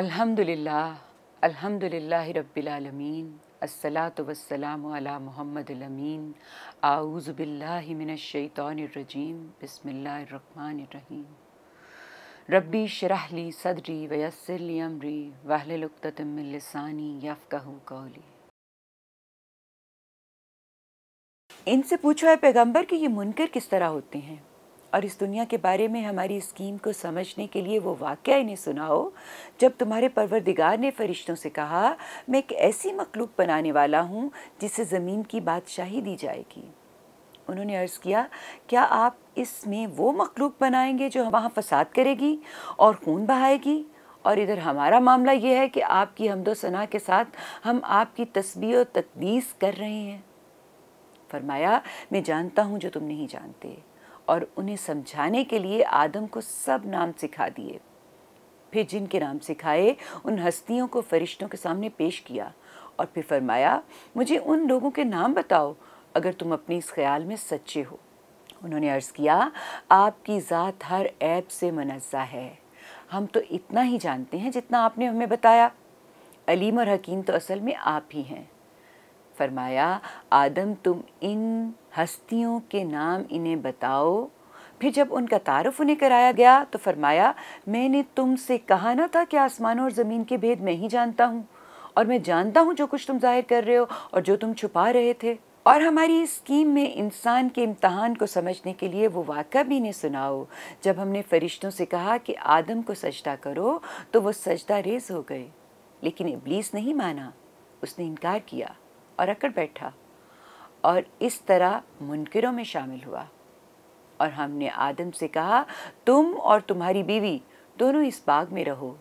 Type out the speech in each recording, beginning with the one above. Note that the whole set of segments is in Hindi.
अल्हम्दुलिल्लाह अल्हम्दुलिल्लाह रब्बिलालमीन अस्सलातु वस्सलामु अला मुहम्मदिल अमीन आऊज़ु बिल्लाहि रब्बी शरह ली सदरी वयस्सिर ली अमरी मिन लिसानी यफ़क़हू कौली इनसे पूछो है पैगंबर कि ये मुनकर किस तरह होते हैं और इस दुनिया के बारे में हमारी स्कीम को समझने के लिए वो वाक़ इन्हें सुनाओ जब तुम्हारे परवरदिगार ने फरिश्तों से कहा मैं एक ऐसी मखलूक बनाने वाला हूँ जिसे ज़मीन की बादशाही दी जाएगी उन्होंने अर्ज़ किया क्या आप इसमें वो मखलूक बनाएंगे जो वहाँ फसाद करेगी और खून बहाएगी और इधर हमारा मामला यह है कि आपकी हमदोसना के साथ हम आपकी तस्वीर और तकदीस कर रहे हैं फरमाया मैं जानता हूँ जो तुम नहीं जानते और उन्हें समझाने के लिए आदम को सब नाम सिखा दिए फिर जिनके नाम सिखाए उन हस्तियों को फरिश्तों के सामने पेश किया और फिर फरमाया मुझे उन लोगों के नाम बताओ अगर तुम अपने इस ख्याल में सच्चे हो उन्होंने अर्ज़ किया आपकी ज़ात हर ऐप से मनज़ा है हम तो इतना ही जानते हैं जितना आपने हमें बताया अलीम और हकीम तो असल में आप ही हैं फरमाया आदम तुम इन हस्तियों के नाम इन्हें बताओ फिर जब उनका तारफ़ उन्हें कराया गया तो फरमाया मैंने तुमसे कहा ना था कि आसमान और ज़मीन के भेद मैं ही जानता हूँ और मैं जानता हूँ जो कुछ तुम जाहिर कर रहे हो और जो तुम छुपा रहे थे और हमारी स्कीम में इंसान के इम्तहान को समझने के लिए वो वाक़ा भी ने सुनाओ जब हमने फ़रिश्तों से कहा कि आदम को सजदा करो तो वो सजदा रेज हो गए लेकिन इब्लीस नहीं माना उसने इनकार किया और अकड़ बैठा और इस तरह मुनकरों में शामिल हुआ और हमने आदम से कहा तुम और तुम्हारी बीवी दोनों इस बाग में रहो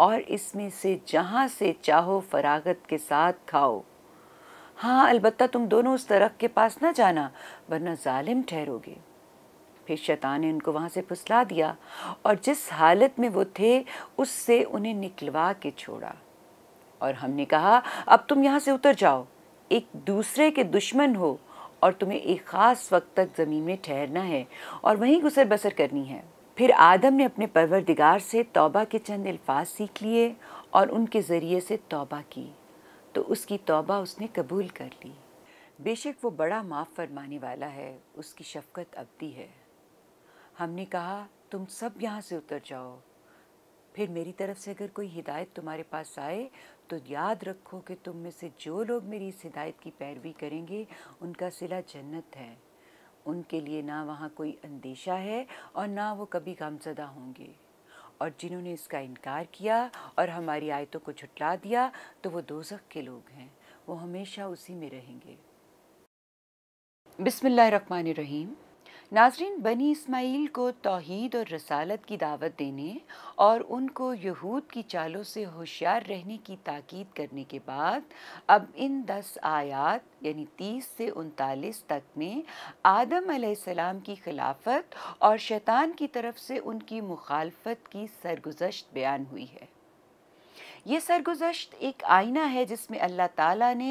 और इसमें से जहाँ से चाहो फरागत के साथ खाओ हाँ अलबत् तुम दोनों उस दरख्त के पास ना जाना वरना जालिम ठहरोगे फिर शैतान ने उनको वहाँ से फुसला दिया और जिस हालत में वो थे उससे उन्हें निकलवा के छोड़ा और हमने कहा अब तुम यहाँ से उतर जाओ एक दूसरे के दुश्मन हो और तुम्हें एक ख़ास वक्त तक ज़मीन में ठहरना है और वहीं गुसर बसर करनी है फिर आदम ने अपने परवरदिगार से तौबा के चंद अल्फाज सीख लिए और उनके ज़रिए से तौबा की तो उसकी तौबा उसने कबूल कर ली बेशक वो बड़ा माफ़ फरमाने वाला है उसकी शफकत अबदी है हमने कहा तुम सब यहाँ से उतर जाओ फिर मेरी तरफ से अगर कोई हिदायत तुम्हारे पास आए तो याद रखो कि तुम में से जो लोग मेरी इस हिदायत की पैरवी करेंगे उनका सिला जन्नत है उनके लिए ना वहाँ कोई अंदेशा है और ना वो कभी गमजदा होंगे और जिन्होंने इसका इनकार किया और हमारी आयतों को झुटला दिया तो वो दोजख के लोग हैं वो हमेशा उसी में रहेंगे रहीम नाजरीन बनी इस्माइल को तोहद और रसालत की दावत देने और उनको यहूद की चालों से होशियार रहने की ताकीद करने के बाद अब इन दस आयात यानी तीस से उनतालीस तक में आदम आसमाम की खिलाफत और शैतान की तरफ से उनकी मुखालफत की सरगुजश्त बयान हुई है ये सरगुजश्त एक आईना है जिसमें अल्लाह ताला ने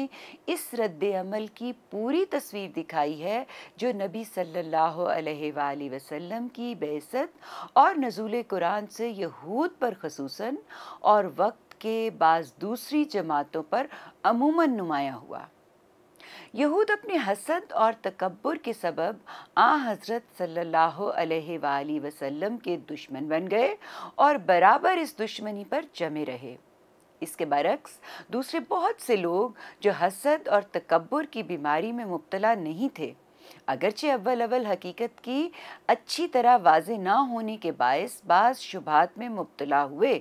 इस रद्द अमल की पूरी तस्वीर दिखाई है जो नबी सल्लल्लाहु अलैहि वसल्लम की बेसत और नजूल कुरान से यहूद पर खसूस और वक्त के बाद दूसरी जमातों पर अमूमन नुमाया हुआ यहूद अपने हसद और तकबर के सबब आ हज़रत सल्लल्लाहु अलैहि वसल्लम के दुश्मन बन गए और बराबर इस दुश्मनी पर जमे रहे इसके बरक्स दूसरे बहुत से लोग जो हसद और तकबर की बीमारी में मुबतला नहीं थे अगरचे अव्वल अव्वल हकीकत की अच्छी तरह वाज ना होने के बायस बाज शुभात में मुबतला हुए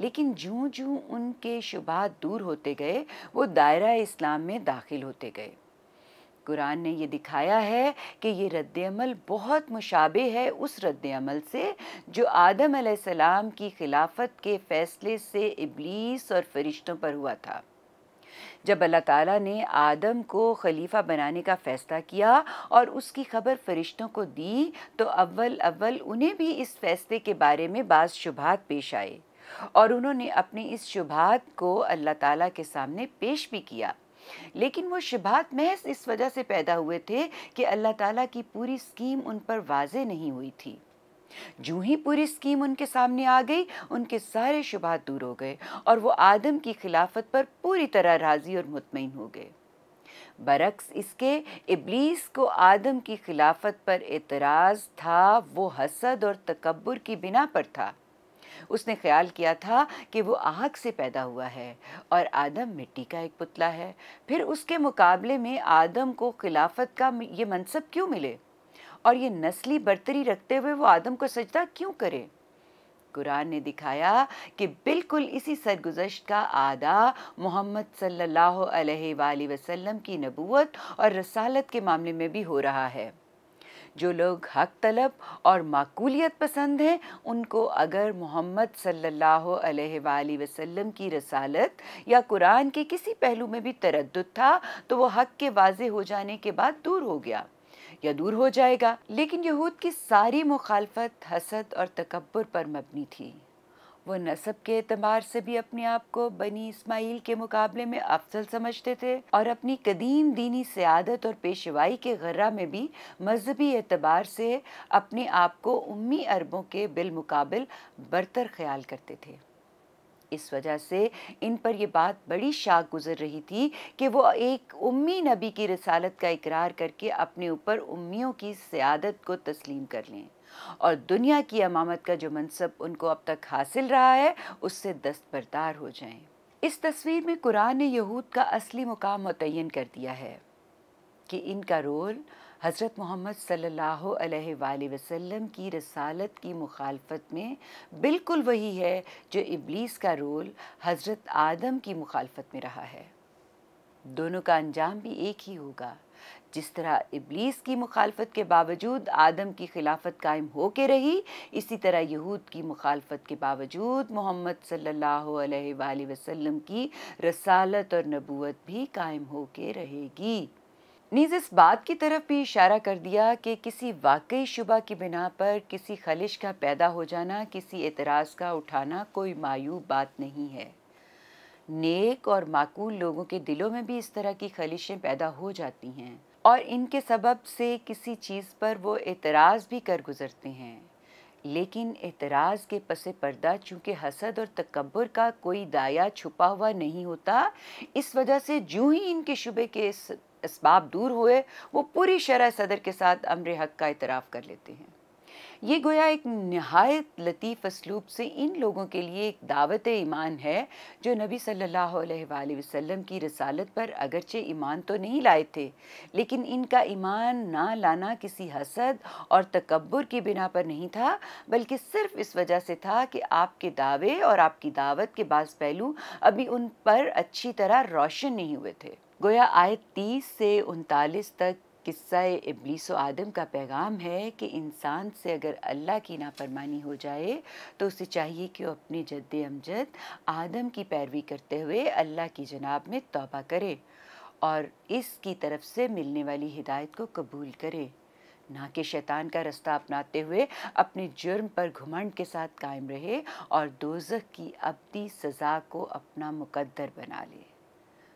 लेकिन जूँ जूँ उनके शुभात दूर होते गए वो दायरा इस्लाम में दाखिल होते गए कुरान ने ये दिखाया है कि ये रद्द बहुत मुशाबे है उस रद्द से जो आदम सलाम की खिलाफत के फ़ैसले से इबलीस और फरिश्तों पर हुआ था जब अल्लाह ताला ने आदम को खलीफा बनाने का फ़ैसला किया और उसकी खबर फरिश्तों को दी तो अव्वल अव्वल उन्हें भी इस फ़ैसले के बारे में बाज़ शुभात पेश आए और उन्होंने अपने इस शुभात को अल्लाह ताला के सामने पेश भी किया लेकिन वो शिबात महज इस वजह से पैदा हुए थे कि अल्लाह ताला की पूरी स्कीम उन पर वाजे नहीं हुई थी जूँ ही पूरी स्कीम उनके सामने आ गई उनके सारे शुबात दूर हो गए और वो आदम की खिलाफत पर पूरी तरह राजी और मुतमिन हो गए बरक्स इसके इबलीस को आदम की खिलाफत पर एतराज़ था वो हसद और तकबर की बिना पर था उसने ख्याल किया था कि वो आग से पैदा हुआ है और आदम मिट्टी का एक पुतला है फिर उसके मुकाबले में आदम को खिलाफत का ये मनसब क्यों मिले और ये नस्ली बर्तरी रखते हुए वो आदम को सजदा क्यों करे कुरान ने दिखाया कि बिल्कुल इसी सरगुजश का आदा मोहम्मद सल्लल्लाहु अलैहि वसल्लम की नबूवत और रसालत के मामले में भी हो रहा है जो लोग हक तलब और माकूलियत पसंद हैं उनको अगर मोहम्मद सल्लल्लाहु अलैहि वसल्लम की रसालत या कुरान के किसी पहलू में भी तरद था तो वो हक के वाज हो जाने के बाद दूर हो गया या दूर हो जाएगा लेकिन यहूद की सारी मुखालफत हसद और तकबर पर मबनी थी वो नसब के अतबार से भी अपने आप को बनी इसमाइल के मुकाबले में अफजल समझते थे और अपनी कदीम दीनी सियादत और पेशवाई के गर्रा में भी मजहबी एतबार से अपने आप को उम्मी अरबों के बिलमुकाबिल बरतर ख्याल करते थे इस वजह से इन पर यह बात बड़ी शाख गुजर रही थी कि वो एक उम्मी नबी की रसालत का इकरार करके अपने ऊपर उम्मियों की सियादत को तस्लीम कर लें और दुनिया की अमामत का जो मनसब उनको अब तक हासिल रहा है उससे दस्तबरदार हो जाएं। इस तस्वीर में कुरान ने यहूद का असली मुकाम मुतन कर दिया है कि इनका रोल हज़रत मोहम्मद सल्लल्लाहु अलैहि वसल्लम की रसालत की मुखालफत में बिल्कुल वही है जो इबलीस का रोल हज़रत आदम की मुखालफत में रहा है दोनों का अंजाम भी एक ही होगा जिस तरह इबलीस की मुखालफत के बावजूद आदम की खिलाफत कायम हो के रही इसी तरह यहूद की मुखालफत के बावजूद मोहम्मद सल्ला वसम की रसालत और नबूत भी कायम हो के रहेगी नीज इस बात की तरफ भी इशारा कर दिया कि किसी वाकई शुबा की बिना पर किसी खलिश का पैदा हो जाना किसी एतराज़ का उठाना कोई मायूब बात नहीं है नेक और माकूल लोगों के दिलों में भी इस तरह की खलिशें पैदा हो जाती हैं और इनके सबब से किसी चीज़ पर वो एतराज़ भी कर गुज़रते हैं लेकिन एतराज़ के पसे पर्दा चूँकि हसद और तकबर का कोई दाया छुपा हुआ नहीं होता इस वजह से जूँ ही इनके शुबे के इस इसबाब दूर हुए वो पूरी शरह सदर के साथ अमर हक का इतराफ़ कर लेते हैं ये गोया एक नहायत लतीफ़ असलूब से इन लोगों के लिए एक दावत ईमान है जो नबी सल्लल्लाहु अलैहि वसल्लम की रसालत पर अगरचे ईमान तो नहीं लाए थे लेकिन इनका ईमान ना लाना किसी हसद और तकबर की बिना पर नहीं था बल्कि सिर्फ इस वजह से था कि आपके दावे और आपकी दावत के बाद पहलू अभी उन पर अच्छी तरह रोशन नहीं हुए थे गोया आयत तीस से उनतालीस तक किस्सा इबलीस आदम का पैगाम है कि इंसान से अगर अल्लाह की नाफरमानी हो जाए तो उसे चाहिए कि वो अपने जद्द अमजद आदम की पैरवी करते हुए अल्लाह की जनाब में तोबा करे और इसकी तरफ से मिलने वाली हिदायत को कबूल करे ना कि शैतान का रास्ता अपनाते हुए अपने जुर्म पर घुमंड के साथ कायम रहे और दोजख की अबदी सज़ा को अपना मुकद्दर बना ले